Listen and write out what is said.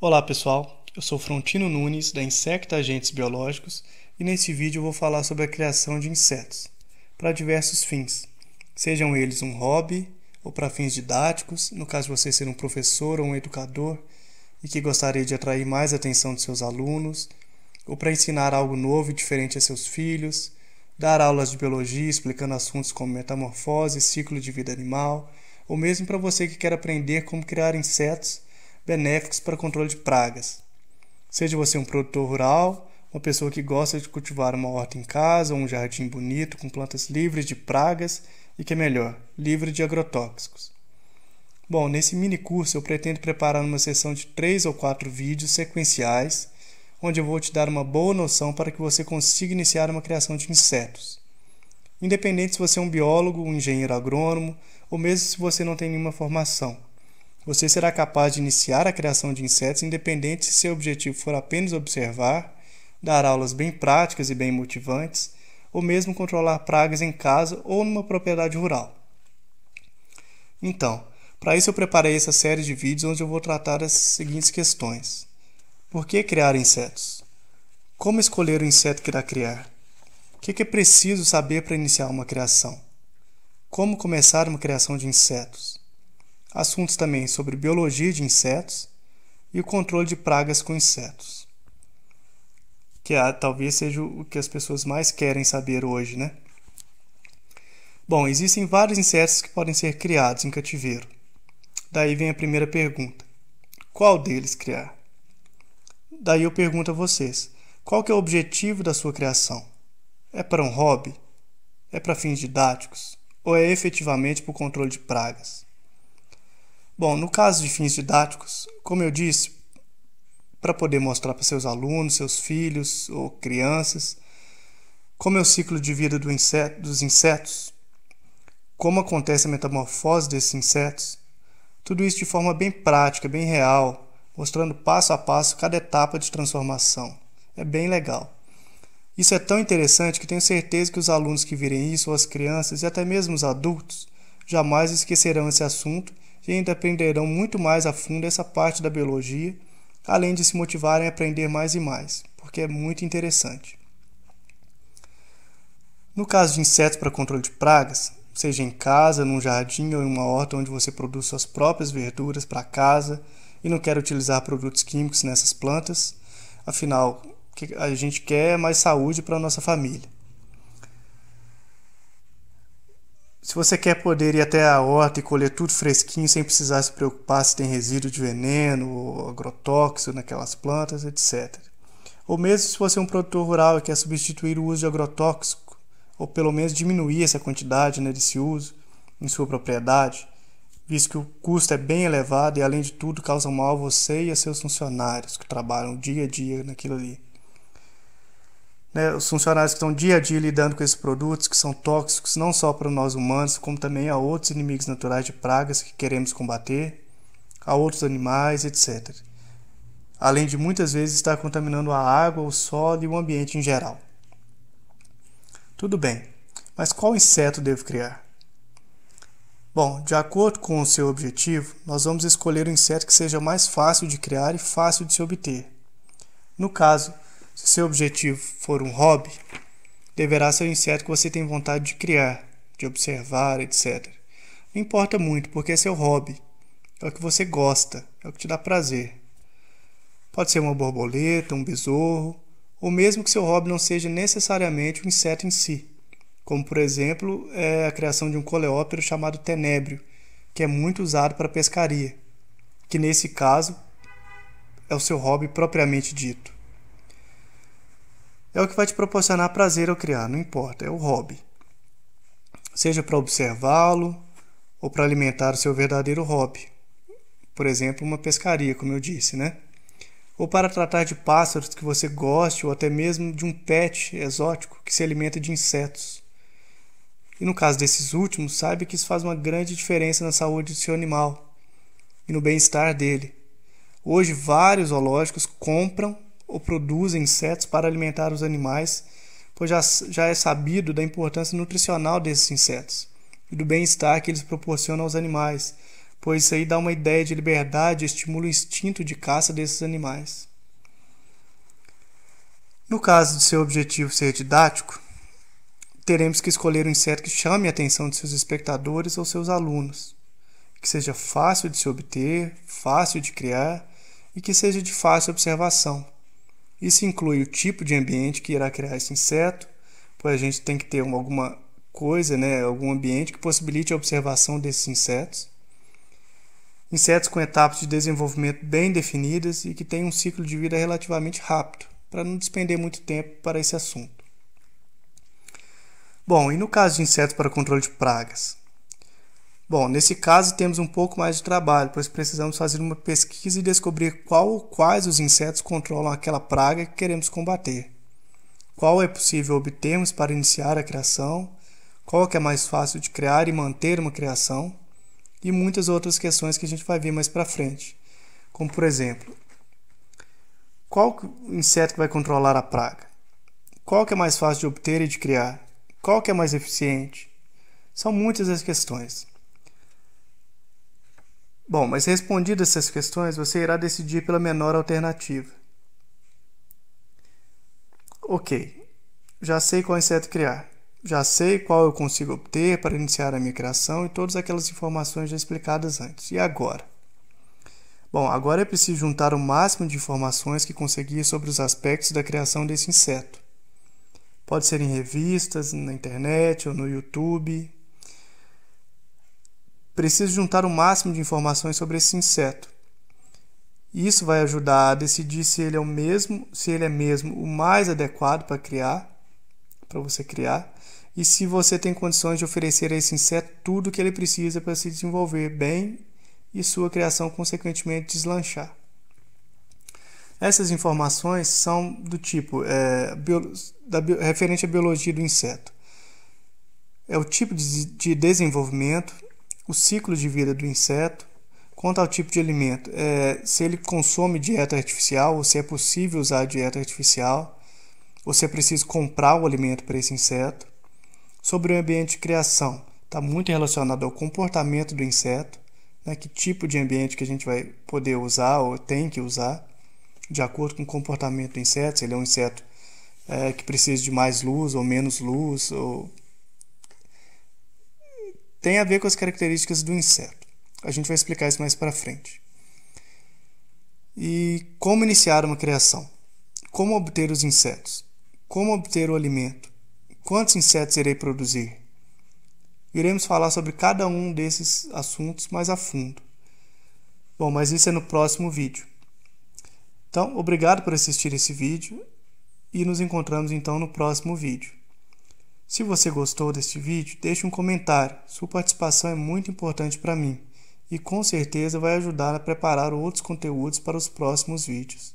Olá pessoal, eu sou Frontino Nunes da Insecta Agentes Biológicos e nesse vídeo eu vou falar sobre a criação de insetos para diversos fins, sejam eles um hobby ou para fins didáticos, no caso de você ser um professor ou um educador e que gostaria de atrair mais a atenção de seus alunos, ou para ensinar algo novo e diferente a seus filhos, dar aulas de biologia explicando assuntos como metamorfose, ciclo de vida animal, ou mesmo para você que quer aprender como criar insetos benéficos para controle de pragas. Seja você um produtor rural, uma pessoa que gosta de cultivar uma horta em casa ou um jardim bonito com plantas livres de pragas e que é melhor, livre de agrotóxicos. Bom, nesse mini curso eu pretendo preparar uma sessão de 3 ou 4 vídeos sequenciais, onde eu vou te dar uma boa noção para que você consiga iniciar uma criação de insetos. Independente se você é um biólogo, um engenheiro agrônomo ou mesmo se você não tem nenhuma formação. Você será capaz de iniciar a criação de insetos independente se seu objetivo for apenas observar, dar aulas bem práticas e bem motivantes, ou mesmo controlar pragas em casa ou numa propriedade rural. Então, para isso eu preparei essa série de vídeos onde eu vou tratar as seguintes questões. Por que criar insetos? Como escolher o inseto que irá criar? O que é, é preciso saber para iniciar uma criação? Como começar uma criação de insetos? assuntos também sobre biologia de insetos e o controle de pragas com insetos, que é, talvez seja o que as pessoas mais querem saber hoje, né? Bom, existem vários insetos que podem ser criados em cativeiro. Daí vem a primeira pergunta: qual deles criar? Daí eu pergunto a vocês: qual que é o objetivo da sua criação? É para um hobby? É para fins didáticos? Ou é efetivamente para o controle de pragas? Bom, no caso de fins didáticos, como eu disse, para poder mostrar para seus alunos, seus filhos ou crianças, como é o ciclo de vida do inseto, dos insetos, como acontece a metamorfose desses insetos, tudo isso de forma bem prática, bem real, mostrando passo a passo cada etapa de transformação. É bem legal. Isso é tão interessante que tenho certeza que os alunos que virem isso, ou as crianças e até mesmo os adultos, jamais esquecerão esse assunto e ainda aprenderão muito mais a fundo essa parte da biologia, além de se motivarem a aprender mais e mais, porque é muito interessante. No caso de insetos para controle de pragas, seja em casa, num jardim ou em uma horta onde você produz suas próprias verduras para casa e não quer utilizar produtos químicos nessas plantas, afinal, o que a gente quer é mais saúde para a nossa família. Se você quer poder ir até a horta e colher tudo fresquinho sem precisar se preocupar se tem resíduo de veneno ou agrotóxico naquelas plantas, etc. Ou mesmo se você é um produtor rural e quer substituir o uso de agrotóxico, ou pelo menos diminuir essa quantidade né, desse uso em sua propriedade, visto que o custo é bem elevado e, além de tudo, causa mal a você e a seus funcionários que trabalham dia a dia naquilo ali né, os funcionários que estão dia a dia lidando com esses produtos que são tóxicos não só para nós humanos, como também a outros inimigos naturais de pragas que queremos combater, a outros animais, etc. Além de muitas vezes estar contaminando a água, o solo e o ambiente em geral. Tudo bem, mas qual inseto devo criar? Bom, de acordo com o seu objetivo, nós vamos escolher o inseto que seja mais fácil de criar e fácil de se obter. No caso, se seu objetivo for um hobby, deverá ser um inseto que você tem vontade de criar, de observar, etc. Não importa muito, porque é seu hobby. É o que você gosta, é o que te dá prazer. Pode ser uma borboleta, um besouro, ou mesmo que seu hobby não seja necessariamente um inseto em si, como por exemplo é a criação de um coleóptero chamado tenebrio, que é muito usado para pescaria, que nesse caso é o seu hobby propriamente dito é o que vai te proporcionar prazer ao criar, não importa, é o hobby. Seja para observá-lo ou para alimentar o seu verdadeiro hobby. Por exemplo, uma pescaria, como eu disse, né? Ou para tratar de pássaros que você goste, ou até mesmo de um pet exótico que se alimenta de insetos. E no caso desses últimos, saiba que isso faz uma grande diferença na saúde do seu animal e no bem-estar dele. Hoje, vários zoológicos compram ou produzem insetos para alimentar os animais, pois já, já é sabido da importância nutricional desses insetos e do bem-estar que eles proporcionam aos animais, pois isso aí dá uma ideia de liberdade e estimula o instinto de caça desses animais. No caso de seu objetivo ser didático, teremos que escolher um inseto que chame a atenção de seus espectadores ou seus alunos, que seja fácil de se obter, fácil de criar e que seja de fácil observação, isso inclui o tipo de ambiente que irá criar esse inseto, pois a gente tem que ter uma, alguma coisa, né, algum ambiente que possibilite a observação desses insetos. Insetos com etapas de desenvolvimento bem definidas e que têm um ciclo de vida relativamente rápido, para não despender muito tempo para esse assunto. Bom, e no caso de insetos para controle de pragas? Bom, nesse caso temos um pouco mais de trabalho, pois precisamos fazer uma pesquisa e descobrir qual ou quais os insetos controlam aquela praga que queremos combater. Qual é possível obtermos para iniciar a criação? Qual é que é mais fácil de criar e manter uma criação? E muitas outras questões que a gente vai ver mais para frente. Como por exemplo, qual inseto vai controlar a praga? Qual que é mais fácil de obter e de criar? Qual que é mais eficiente? São muitas as questões. Bom, mas respondidas essas questões, você irá decidir pela menor alternativa. Ok, já sei qual inseto criar. Já sei qual eu consigo obter para iniciar a minha criação e todas aquelas informações já explicadas antes. E agora? Bom, agora é preciso juntar o máximo de informações que conseguir sobre os aspectos da criação desse inseto. Pode ser em revistas, na internet ou no YouTube, preciso juntar o máximo de informações sobre esse inseto. Isso vai ajudar a decidir se ele é o mesmo, se ele é mesmo o mais adequado para criar, para você criar, e se você tem condições de oferecer a esse inseto tudo o que ele precisa para se desenvolver bem e sua criação consequentemente deslanchar. Essas informações são do tipo é, bio, da, referente à biologia do inseto. É o tipo de, de desenvolvimento, o ciclo de vida do inseto, quanto ao tipo de alimento, é, se ele consome dieta artificial, ou se é possível usar dieta artificial, ou se é preciso comprar o alimento para esse inseto. Sobre o ambiente de criação, está muito relacionado ao comportamento do inseto, né, que tipo de ambiente que a gente vai poder usar ou tem que usar, de acordo com o comportamento do inseto, se ele é um inseto é, que precisa de mais luz ou menos luz, ou tem a ver com as características do inseto. A gente vai explicar isso mais para frente. E como iniciar uma criação? Como obter os insetos? Como obter o alimento? Quantos insetos irei produzir? Iremos falar sobre cada um desses assuntos mais a fundo. Bom, mas isso é no próximo vídeo. Então, obrigado por assistir esse vídeo e nos encontramos então no próximo vídeo. Se você gostou deste vídeo, deixe um comentário. Sua participação é muito importante para mim e com certeza vai ajudar a preparar outros conteúdos para os próximos vídeos.